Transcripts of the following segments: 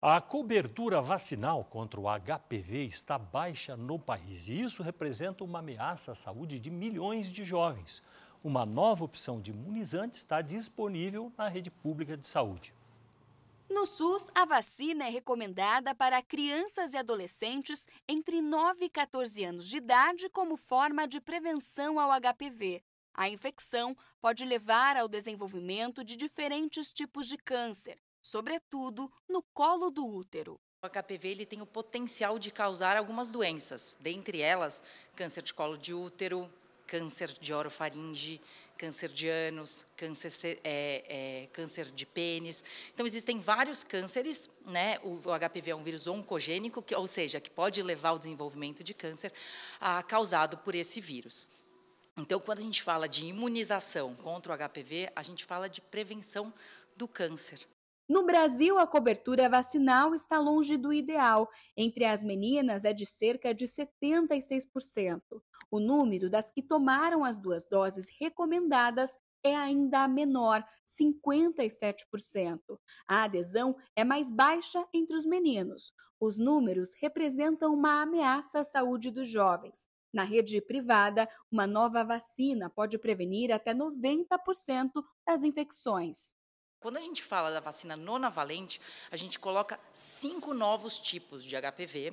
A cobertura vacinal contra o HPV está baixa no país e isso representa uma ameaça à saúde de milhões de jovens. Uma nova opção de imunizante está disponível na rede pública de saúde. No SUS, a vacina é recomendada para crianças e adolescentes entre 9 e 14 anos de idade como forma de prevenção ao HPV. A infecção pode levar ao desenvolvimento de diferentes tipos de câncer, sobretudo no colo do útero. O HPV ele tem o potencial de causar algumas doenças, dentre elas câncer de colo de útero, câncer de orofaringe, câncer de ânus, câncer, é, é, câncer de pênis. Então, existem vários cânceres, né? O, HPV é um vírus oncogênico, que, ou seja, que pode levar ao desenvolvimento de câncer ah, causado por esse vírus. Então, quando a gente fala de imunização contra o HPV, a gente fala de prevenção do câncer. No Brasil, a cobertura vacinal está longe do ideal. Entre as meninas é de cerca de 76%. O número das que tomaram as duas doses recomendadas é ainda menor, 57%. A adesão é mais baixa entre os meninos. Os números representam uma ameaça à saúde dos jovens. Na rede privada, uma nova vacina pode prevenir até 90% das infecções. Quando a gente fala da vacina nonavalente, a gente coloca cinco novos tipos de HPV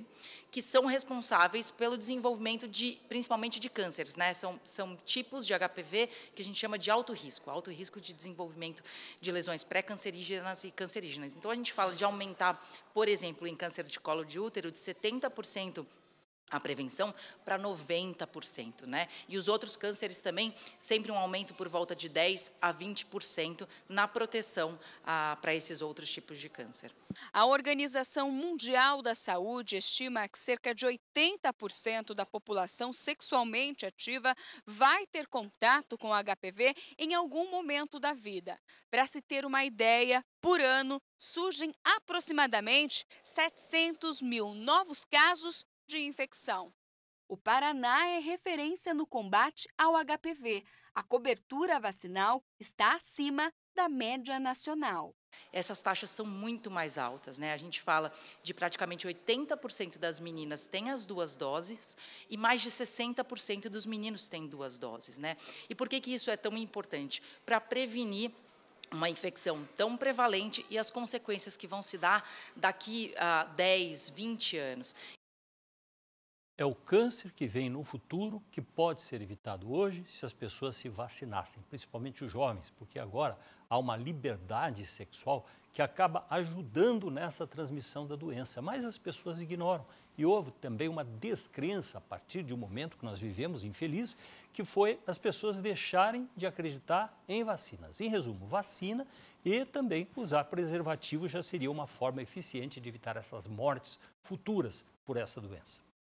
que são responsáveis pelo desenvolvimento de, principalmente de cânceres, né? São, são tipos de HPV que a gente chama de alto risco, alto risco de desenvolvimento de lesões pré-cancerígenas e cancerígenas. Então a gente fala de aumentar, por exemplo, em câncer de colo de útero de 70% a prevenção para 90%, né? E os outros cânceres também, sempre um aumento por volta de 10 a 20% na proteção ah, para esses outros tipos de câncer. A Organização Mundial da Saúde estima que cerca de 80% da população sexualmente ativa vai ter contato com HPV em algum momento da vida. Para se ter uma ideia, por ano surgem aproximadamente 700 mil novos casos de infecção. O Paraná é referência no combate ao HPV. A cobertura vacinal está acima da média nacional. Essas taxas são muito mais altas, né? A gente fala de praticamente 80% das meninas têm as duas doses e mais de 60% dos meninos têm duas doses, né? E por que, que isso é tão importante? Para prevenir uma infecção tão prevalente e as consequências que vão se dar daqui a 10, 20 anos é o câncer que vem no futuro, que pode ser evitado hoje se as pessoas se vacinassem, principalmente os jovens, porque agora há uma liberdade sexual que acaba ajudando nessa transmissão da doença, mas as pessoas ignoram. E houve também uma descrença a partir de um momento que nós vivemos infeliz, que foi as pessoas deixarem de acreditar em vacinas. Em resumo, vacina e também usar preservativo já seria uma forma eficiente de evitar essas mortes futuras por essa doença.